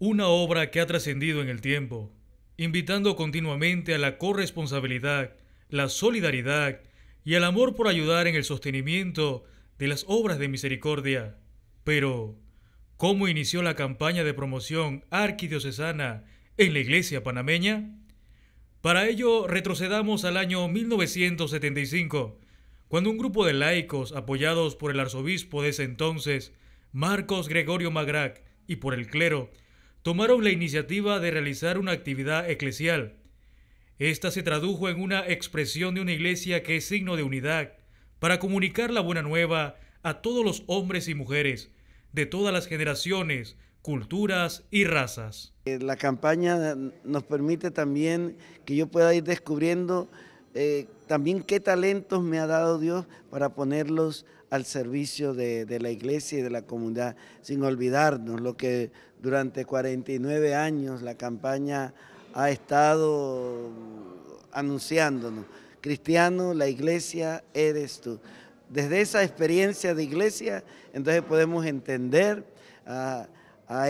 Una obra que ha trascendido en el tiempo, invitando continuamente a la corresponsabilidad, la solidaridad y el amor por ayudar en el sostenimiento de las obras de misericordia. Pero, ¿cómo inició la campaña de promoción arquidiocesana en la iglesia panameña? Para ello, retrocedamos al año 1975, cuando un grupo de laicos apoyados por el arzobispo de ese entonces, Marcos Gregorio Magrac, y por el clero, tomaron la iniciativa de realizar una actividad eclesial. Esta se tradujo en una expresión de una iglesia que es signo de unidad, para comunicar la buena nueva a todos los hombres y mujeres, de todas las generaciones, culturas y razas. Eh, la campaña nos permite también que yo pueda ir descubriendo eh, también qué talentos me ha dado Dios para ponerlos al servicio de, la iglesia y de la comunidad, sin olvidarnos lo que durante 49 años la campaña ha estado anunciándonos. Cristiano, la iglesia eres tú. Desde esa experiencia de iglesia, entonces podemos entender a,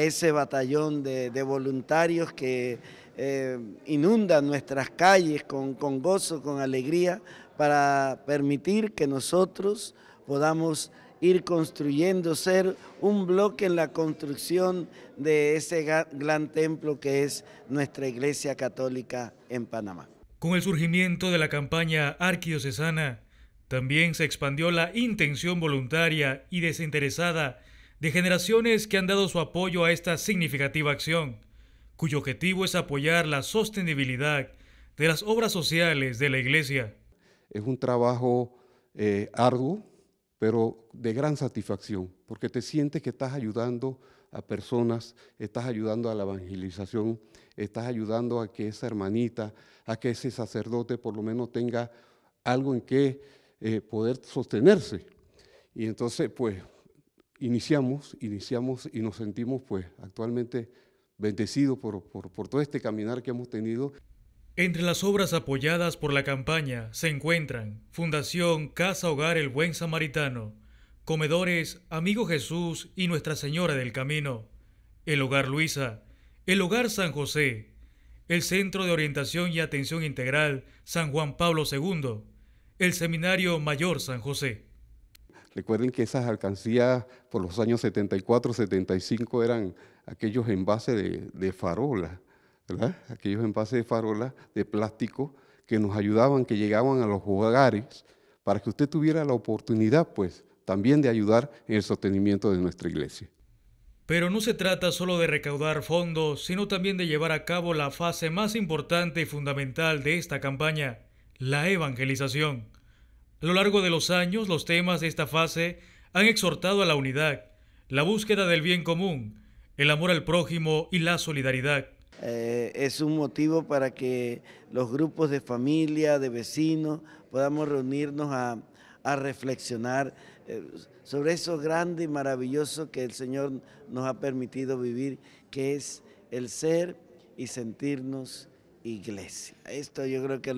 ese batallón de, voluntarios que eh, inundan nuestras calles con, con gozo, con alegría, para permitir que nosotros podamos ir construyendo, ser un bloque en la construcción de ese gran templo que es nuestra Iglesia Católica en Panamá. Con el surgimiento de la campaña arquidiocesana, también se expandió la intención voluntaria y desinteresada de generaciones que han dado su apoyo a esta significativa acción, cuyo objetivo es apoyar la sostenibilidad de las obras sociales de la Iglesia. Es un trabajo eh, arduo, pero de gran satisfacción, porque te sientes que estás ayudando a personas, estás ayudando a la evangelización, estás ayudando a que esa hermanita, a que ese sacerdote por lo menos tenga algo en que eh, poder sostenerse. Y entonces, pues, iniciamos, iniciamos y nos sentimos, pues, actualmente bendecidos por todo este caminar que hemos tenido. Entre las obras apoyadas por la campaña se encuentran Fundación Casa Hogar El Buen Samaritano, Comedores Amigo Jesús y Nuestra Señora del Camino, el Hogar Luisa, el Hogar San José, el Centro de Orientación y Atención Integral San Juan Pablo II, el Seminario Mayor San José. Recuerden que esas alcancías por los años 74, 75 eran aquellos envases de, de farola aquellos envases de farola de plástico que nos ayudaban, que llegaban a los hogares, para que usted tuviera la oportunidad, pues, también de ayudar en el sostenimiento de nuestra iglesia. Pero no se trata solo de recaudar fondos, sino también de llevar a cabo la fase más importante y fundamental de esta campaña, la evangelización. A lo largo de los años, los temas de esta fase han exhortado a la unidad, la búsqueda del bien común, el amor al prójimo y la solidaridad. Eh, es un motivo para que los grupos de familia, de vecinos, podamos reunirnos a, reflexionar eh, sobre eso grande y maravilloso que el Señor nos ha permitido vivir, que es el ser y sentirnos iglesia. Esto yo creo que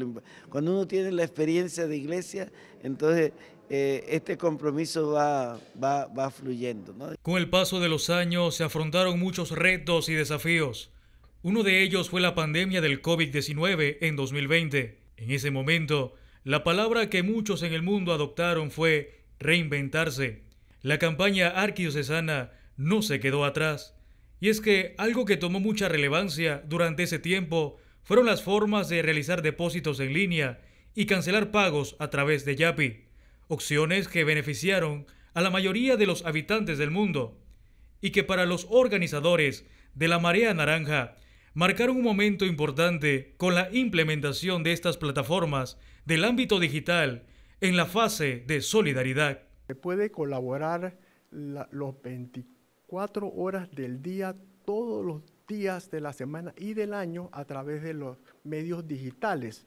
cuando uno tiene la experiencia de iglesia, entonces eh, este compromiso va, fluyendo. Con el paso de los años se afrontaron muchos retos y desafíos uno de ellos fue la pandemia del COVID-19 en 2020. En ese momento, la palabra que muchos en el mundo adoptaron fue reinventarse. La campaña arquidiocesana no se quedó atrás. Y es que algo que tomó mucha relevancia durante ese tiempo fueron las formas de realizar depósitos en línea y cancelar pagos a través de Yapi, opciones que beneficiaron a la mayoría de los habitantes del mundo y que para los organizadores de la Marea Naranja marcaron un momento importante con la implementación de estas plataformas del ámbito digital en la fase de solidaridad. Se puede colaborar las los 24 horas del día, todos los días de la semana y del año a través de los medios digitales.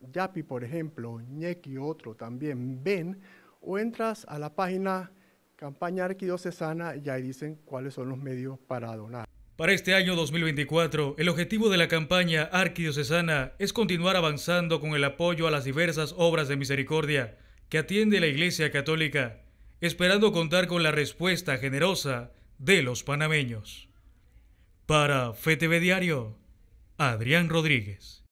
Yapi, por ejemplo, y otro también, ven, o entras a la página Campaña Arquidiocesana y ahí dicen cuáles son los medios para donar. Para este año 2024, el objetivo de la campaña arquidiocesana es continuar avanzando con el apoyo a las diversas obras de misericordia que atiende la Iglesia Católica, esperando contar con la respuesta generosa de los panameños. Para FETV Diario, Adrián Rodríguez.